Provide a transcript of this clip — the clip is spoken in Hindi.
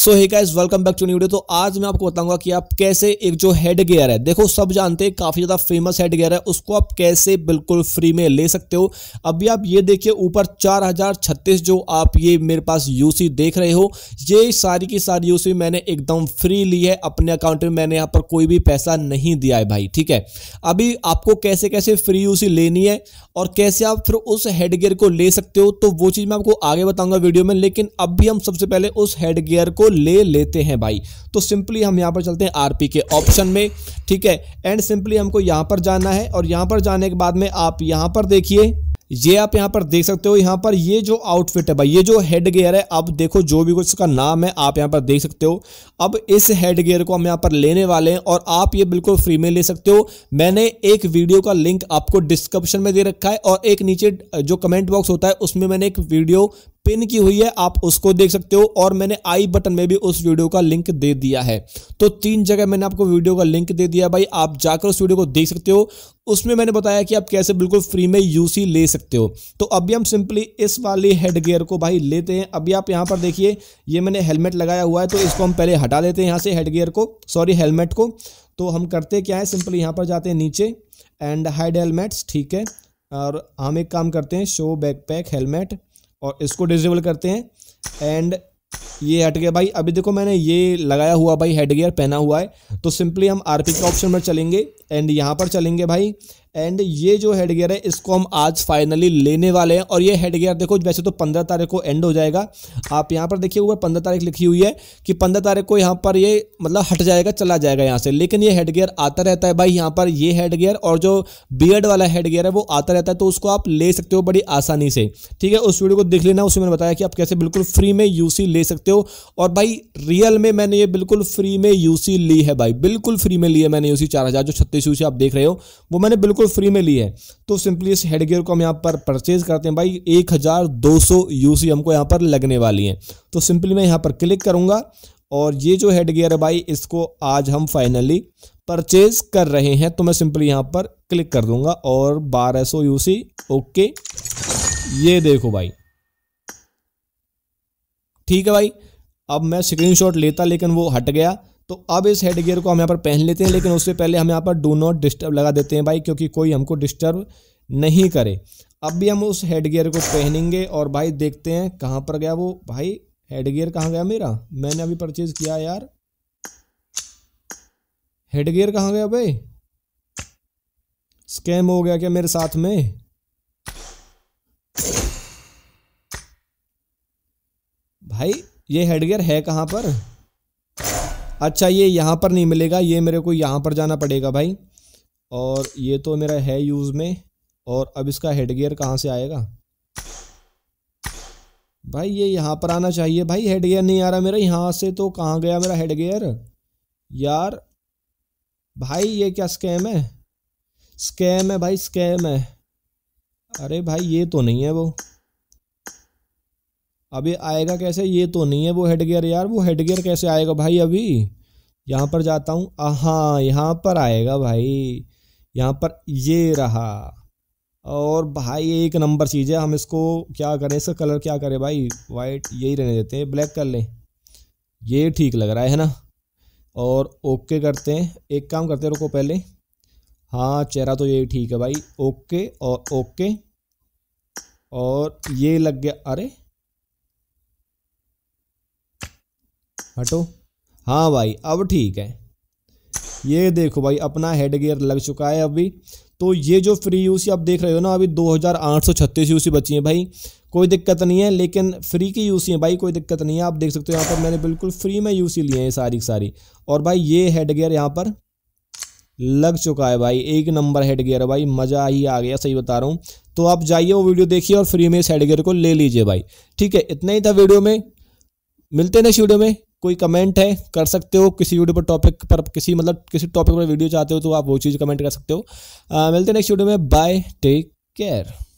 so hey guys welcome back to new video तो आज मैं आपको बताऊंगा कि आप कैसे एक जो हेड गेयर है देखो सब जानते हैं काफ़ी ज़्यादा फेमस हेड गेयर है उसको आप कैसे बिल्कुल फ्री में ले सकते हो अभी आप ये देखिए ऊपर चार हजार छत्तीस जो आप ये मेरे पास यूसी देख रहे हो ये सारी की सारी यूसी मैंने एकदम फ्री ली है अपने अकाउंट में मैंने यहाँ पर कोई भी पैसा नहीं दिया है भाई ठीक है अभी आपको कैसे कैसे फ्री यूसी लेनी है और कैसे आप फिर उस हेड गेयर को ले सकते हो तो वो चीज़ मैं आपको आगे बताऊँगा वीडियो में लेकिन अभी हम सबसे पहले उस हेड गियर को को ले लेते हैं भाई तो सिंपली हम यहाँ पर चलते हैं आरपी के ऑप्शन में ठीक है एंड सिंपली हमको यहाँ पर जाना है और यहाँ पर जाने के बाद में आप यहाँ पर देखिए ये आप यहाँ पर देख सकते हो यहाँ पर ये जो आउटफिट है भाई ये जो हेड गेयर है अब देखो जो भी कुछ इसका नाम है आप यहाँ पर देख सकते हो अब इस हेड गेयर को हम यहाँ पर लेने वाले हैं और आप ये बिल्कुल फ्री में ले सकते हो मैंने एक वीडियो का लिंक आपको डिस्क्रिप्शन में दे रखा है और एक नीचे जो कमेंट बॉक्स होता है उसमें मैंने एक वीडियो पिन की हुई है आप उसको देख सकते हो और मैंने आई बटन में भी उस वीडियो का लिंक दे दिया है तो तीन जगह मैंने आपको वीडियो का लिंक दे दिया भाई आप जाकर उस वीडियो को देख सकते हो उसमें मैंने बताया कि आप कैसे बिल्कुल फ्री में यूसी ले सकते हो तो अभी हम सिंपली इस वाली हेड गियर को भाई लेते हैं अभी आप यहाँ पर देखिए ये मैंने हेलमेट लगाया हुआ है तो इसको हम पहले हटा देते हैं यहाँ से हेड गेयर को सॉरी हेलमेट को तो हम करते क्या है सिंपली यहाँ पर जाते हैं नीचे एंड हाइड हेलमेट्स ठीक है और हम एक काम करते हैं शो बैकपैक हेलमेट और इसको डिजेबल करते हैं एंड ये हट गया भाई अभी देखो मैंने ये लगाया हुआ भाई हेड पहना हुआ है तो सिंपली हम आरपी के ऑप्शन पर चलेंगे एंड यहाँ पर चलेंगे भाई एंड ये जो हेड गियर है इसको हम आज फाइनली लेने वाले हैं और ये हेड गियर देखो वैसे तो पंद्रह तारीख को एंड हो जाएगा आप यहाँ पर देखिए ऊपर पंद्रह तारीख लिखी हुई है कि पंद्रह तारीख को यहाँ पर ये मतलब हट जाएगा चला जाएगा यहाँ से लेकिन ये हेड गियर आता रहता है भाई यहाँ पर ये हेड गियर और जो बियड वाला हेड गियर है वो आता रहता है तो उसको आप ले सकते हो बड़ी आसानी से ठीक है उस वीडियो को देख लेना उसमें मैंने बताया कि आप कैसे बिल्कुल फ्री में यूसी ले सकते हो और भाई रियल में मैंने ये बिल्कुल फ्री में यूसी ली है भाई बिल्कुल फ्री में लिया मैंने यूसी चार हज़ार जो छत्तीस यू आप देख रहे हो वो मैंने बिल्कुल बिल्कुल फ्री में ली है तो सिंपली इस हेड गियर को हम यहाँ पर परचेज करते हैं भाई एक हज़ार दो सौ यूसी हमको यहाँ पर लगने वाली है तो सिंपली मैं यहाँ पर क्लिक करूँगा और ये जो हेड गियर है भाई इसको आज हम फाइनली परचेज कर रहे हैं तो मैं सिंपली यहाँ पर क्लिक कर दूंगा और बारह सौ यूसी ओके ये देखो भाई ठीक है भाई अब मैं स्क्रीनशॉट लेता लेकिन वो हट गया तो अब इस हेड गियर को हम यहाँ पर पहन लेते हैं लेकिन उससे पहले हम यहाँ पर डू नॉट डिस्टर्ब लगा देते हैं भाई क्योंकि कोई हमको डिस्टर्ब नहीं करे अब भी हम उस हेड गियर को पहनेंगे और भाई देखते हैं कहाँ पर गया वो भाई हेड गियर कहाँ गया मेरा मैंने अभी परचेज़ किया यार हेड गियर कहाँ गया भाई स्कैम हो गया क्या मेरे साथ में भाई ये हेड गियर है कहाँ पर अच्छा ये यहाँ पर नहीं मिलेगा ये मेरे को यहाँ पर जाना पड़ेगा भाई और ये तो मेरा है यूज़ में और अब इसका हेड गेयर कहाँ से आएगा भाई ये यहाँ पर आना चाहिए भाई हेड गियर नहीं आ रहा मेरा यहाँ से तो कहाँ गया मेरा हेड यार भाई ये क्या स्कैम है स्कैम है भाई स्कैम है अरे भाई ये तो नहीं है वो अभी आएगा कैसे ये तो नहीं है वो हेड यार वो हेड गेयर कैसे आएगा भाई अभी यहाँ पर जाता हूँ हाँ यहाँ पर आएगा भाई यहाँ पर ये रहा और भाई एक नंबर चीज़ है हम इसको क्या करें इसका कलर क्या करें भाई वाइट यही रहने देते हैं ब्लैक कर लें ये ठीक लग रहा है ना और ओके करते हैं एक काम करते हैं रुको पहले हाँ चेहरा तो ये ठीक है भाई ओके और ओके और ये लग गया अरे हटो हाँ भाई अब ठीक है ये देखो भाई अपना हेड गियर लग चुका है अभी तो ये जो फ्री यूसी आप देख रहे हो ना अभी दो हज़ार आठ सौ छत्तीस सी बची हैं भाई कोई दिक्कत नहीं है लेकिन फ्री की यूसी है भाई कोई दिक्कत नहीं है आप देख सकते हो यहाँ पर मैंने बिल्कुल फ्री में यूसी लिए हैं सारी की सारी और भाई ये हेड गियर यहाँ पर लग चुका है भाई एक नंबर हेड गियर है भाई मज़ा ही आ गया सही बता रहा हूँ तो आप जाइए वो वीडियो देखिए और फ्री में इस हेड गियर को ले लीजिए भाई ठीक है इतना ही था वीडियो में मिलते हैं नेक्स्ट वीडियो में कोई कमेंट है कर सकते हो किसी वीडियो पर टॉपिक पर किसी मतलब किसी टॉपिक पर वीडियो चाहते हो तो आप वो चीज़ कमेंट कर सकते हो मिलते हैं नेक्स्ट वीडियो में बाय टेक केयर